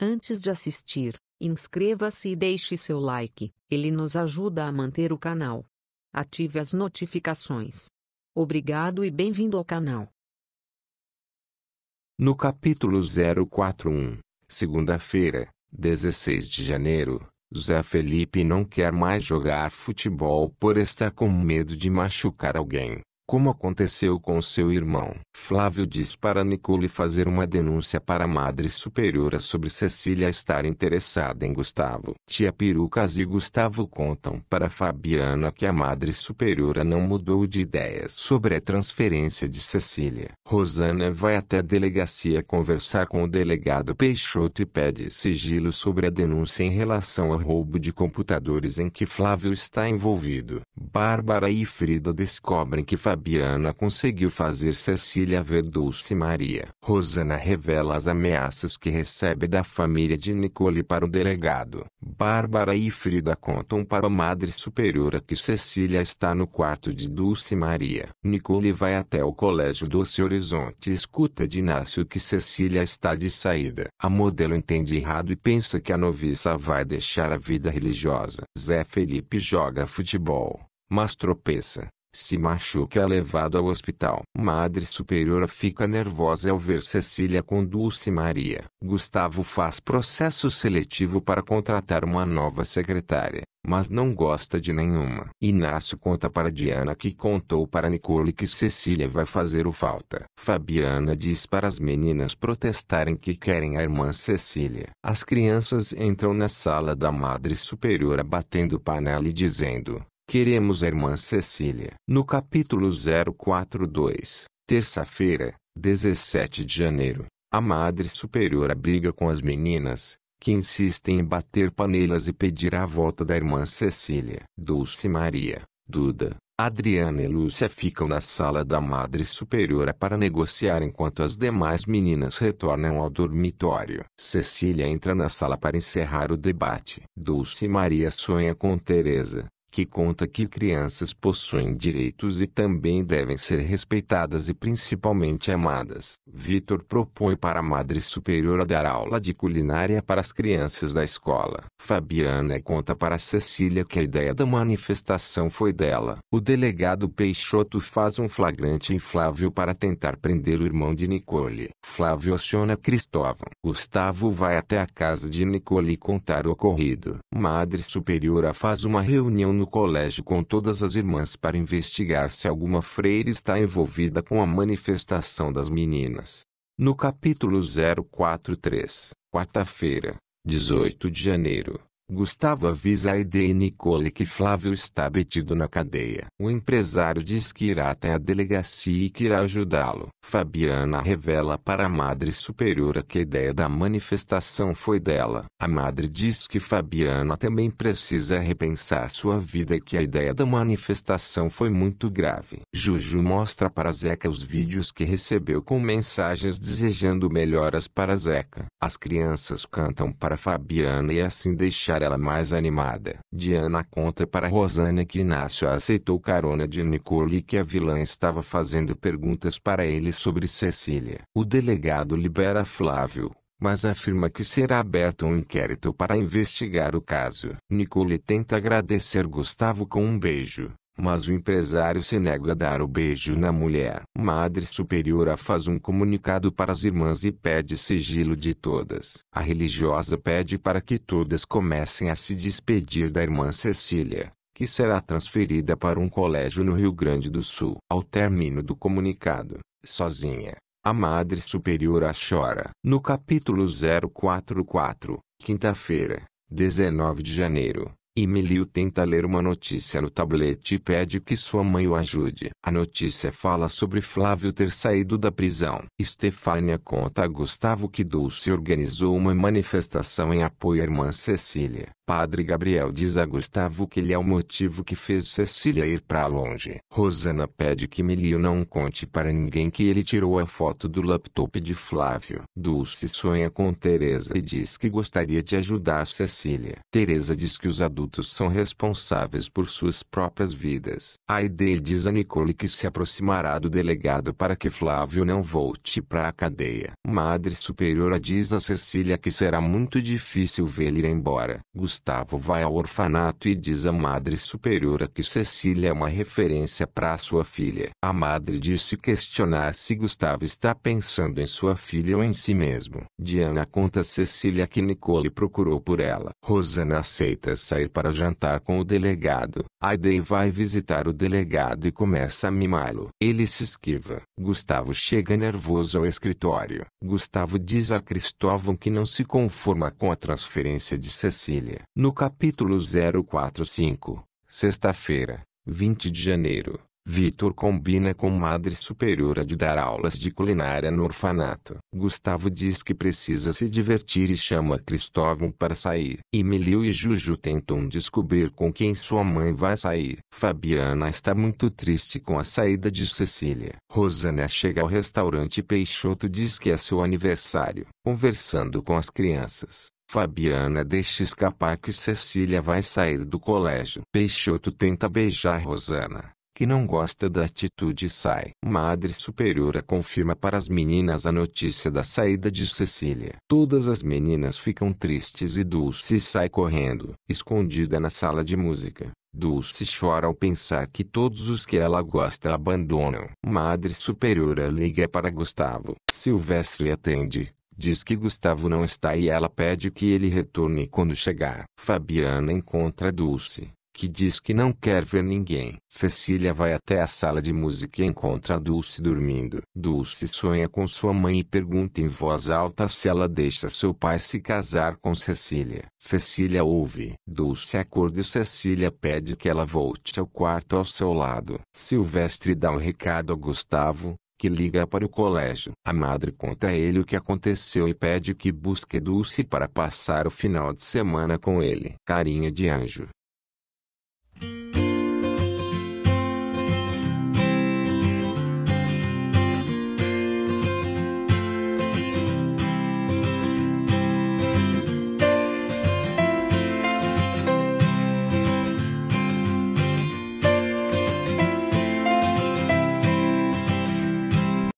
Antes de assistir, inscreva-se e deixe seu like, ele nos ajuda a manter o canal. Ative as notificações. Obrigado e bem-vindo ao canal. No capítulo 041, segunda-feira, 16 de janeiro, Zé Felipe não quer mais jogar futebol por estar com medo de machucar alguém como aconteceu com seu irmão. Flávio diz para Nicole fazer uma denúncia para a Madre Superiora sobre Cecília estar interessada em Gustavo. Tia Perucas e Gustavo contam para Fabiana que a Madre Superiora não mudou de ideia sobre a transferência de Cecília. Rosana vai até a delegacia conversar com o delegado Peixoto e pede sigilo sobre a denúncia em relação ao roubo de computadores em que Flávio está envolvido. Bárbara e Frida descobrem que Fabiana Fabiana conseguiu fazer Cecília ver Dulce Maria. Rosana revela as ameaças que recebe da família de Nicole para o delegado. Bárbara e Frida contam para a Madre Superiora que Cecília está no quarto de Dulce Maria. Nicole vai até o colégio Doce Horizonte e escuta de Inácio que Cecília está de saída. A modelo entende errado e pensa que a noviça vai deixar a vida religiosa. Zé Felipe joga futebol, mas tropeça. Se machuca é levado ao hospital. Madre Superiora fica nervosa ao ver Cecília com Dulce Maria. Gustavo faz processo seletivo para contratar uma nova secretária, mas não gosta de nenhuma. Inácio conta para Diana que contou para Nicole que Cecília vai fazer o falta. Fabiana diz para as meninas protestarem que querem a irmã Cecília. As crianças entram na sala da Madre Superiora batendo panela e dizendo: Queremos a irmã Cecília. No capítulo 042, terça-feira, 17 de janeiro, a madre superiora briga com as meninas, que insistem em bater panelas e pedir a volta da irmã Cecília. Dulce Maria, Duda, Adriana e Lúcia ficam na sala da madre superiora para negociar enquanto as demais meninas retornam ao dormitório. Cecília entra na sala para encerrar o debate. Dulce Maria sonha com Teresa que conta que crianças possuem direitos e também devem ser respeitadas e principalmente amadas. Vitor propõe para a Madre Superiora dar aula de culinária para as crianças da escola. Fabiana conta para Cecília que a ideia da manifestação foi dela. O delegado Peixoto faz um flagrante em Flávio para tentar prender o irmão de Nicole. Flávio aciona Cristóvão. Gustavo vai até a casa de Nicole contar o ocorrido. Madre Superiora faz uma reunião no no colégio com todas as irmãs para investigar se alguma freira está envolvida com a manifestação das meninas. No capítulo 043, quarta-feira, 18 de janeiro, Gustavo avisa a Ed e Nicole que Flávio está detido na cadeia. O empresário diz que irá até a delegacia e que irá ajudá-lo. Fabiana revela para a madre superiora que a ideia da manifestação foi dela. A madre diz que Fabiana também precisa repensar sua vida e que a ideia da manifestação foi muito grave. Juju mostra para Zeca os vídeos que recebeu com mensagens desejando melhoras para Zeca. As crianças cantam para Fabiana e assim deixam deixar ela mais animada. Diana conta para Rosana que Inácio aceitou carona de Nicole e que a vilã estava fazendo perguntas para ele sobre Cecília. O delegado libera Flávio, mas afirma que será aberto um inquérito para investigar o caso. Nicole tenta agradecer Gustavo com um beijo, mas o empresário se nega a dar o beijo na mulher. Madre Superiora faz um comunicado para as irmãs e pede sigilo de todas. A religiosa pede para que todas comecem a se despedir da irmã Cecília, que será transferida para um colégio no Rio Grande do Sul. Ao término do comunicado, sozinha, a Madre Superiora chora. No capítulo 044, quinta-feira, 19 de janeiro, Emilio tenta ler uma notícia no tablete e pede que sua mãe o ajude. A notícia fala sobre Flávio ter saído da prisão. Stefania conta a Gustavo que Dulce organizou uma manifestação em apoio à irmã Cecília. Padre Gabriel diz a Gustavo que ele é o motivo que fez Cecília ir para longe. Rosana pede que Milio não conte para ninguém que ele tirou a foto do laptop de Flávio. Dulce sonha com Teresa e diz que gostaria de ajudar Cecília. Teresa diz que os adultos são responsáveis por suas próprias vidas. Aide diz a Nicole que se aproximará do delegado para que Flávio não volte para a cadeia. Madre Superiora diz a Cecília que será muito difícil vê-lo ir embora. Gustavo vai ao orfanato e diz à madre superiora que Cecília é uma referência para sua filha. A madre disse questionar se Gustavo está pensando em sua filha ou em si mesmo. Diana conta a Cecília que Nicole procurou por ela. Rosana aceita sair para jantar com o delegado. Aidei vai visitar o delegado e começa a mimá-lo. Ele se esquiva. Gustavo chega nervoso ao escritório. Gustavo diz a Cristóvão que não se conforma com a transferência de Cecília no capítulo 045, sexta-feira, 20 de janeiro, Vitor combina com Madre Superiora de dar aulas de culinária no orfanato. Gustavo diz que precisa se divertir e chama Cristóvão para sair. Emilio e Juju tentam descobrir com quem sua mãe vai sair. Fabiana está muito triste com a saída de Cecília. Rosana chega ao restaurante Peixoto diz que é seu aniversário. Conversando com as crianças, Fabiana deixa escapar que Cecília vai sair do colégio. Peixoto tenta beijar Rosana, que não gosta da atitude e sai. Madre Superiora confirma para as meninas a notícia da saída de Cecília. Todas as meninas ficam tristes e Dulce sai correndo, escondida na sala de música. Dulce chora ao pensar que todos os que ela gosta abandonam. Madre Superiora liga para Gustavo. Silvestre atende, Diz que Gustavo não está e ela pede que ele retorne quando chegar. Fabiana encontra Dulce, que diz que não quer ver ninguém. Cecília vai até a sala de música e encontra Dulce dormindo. Dulce sonha com sua mãe e pergunta em voz alta se ela deixa seu pai se casar com Cecília. Cecília ouve. Dulce acorda e Cecília pede que ela volte ao quarto ao seu lado. Silvestre dá um recado a Gustavo, que liga para o colégio. A madre conta a ele o que aconteceu e pede que busque Dulce para passar o final de semana com ele. Carinha de anjo.